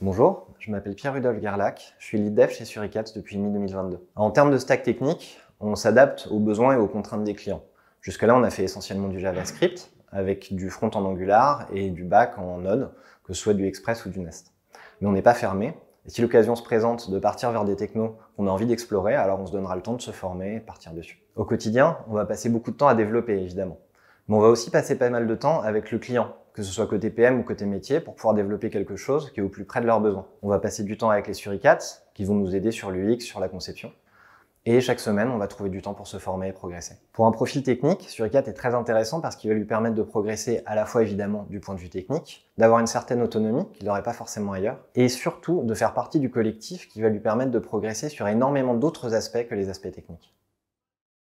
Bonjour, je m'appelle Pierre-Rudolf Garlac, je suis lead dev chez Suricats depuis mi-2022. En termes de stack technique, on s'adapte aux besoins et aux contraintes des clients. Jusque-là, on a fait essentiellement du JavaScript, avec du front en Angular et du back en Node, que ce soit du Express ou du Nest. Mais on n'est pas fermé, et si l'occasion se présente de partir vers des technos qu'on a envie d'explorer, alors on se donnera le temps de se former et partir dessus. Au quotidien, on va passer beaucoup de temps à développer, évidemment. Mais on va aussi passer pas mal de temps avec le client, que ce soit côté PM ou côté métier, pour pouvoir développer quelque chose qui est au plus près de leurs besoins. On va passer du temps avec les suricates, qui vont nous aider sur l'UX, sur la conception. Et chaque semaine, on va trouver du temps pour se former et progresser. Pour un profil technique, Suricat est très intéressant parce qu'il va lui permettre de progresser à la fois évidemment du point de vue technique, d'avoir une certaine autonomie qu'il n'aurait pas forcément ailleurs, et surtout de faire partie du collectif qui va lui permettre de progresser sur énormément d'autres aspects que les aspects techniques.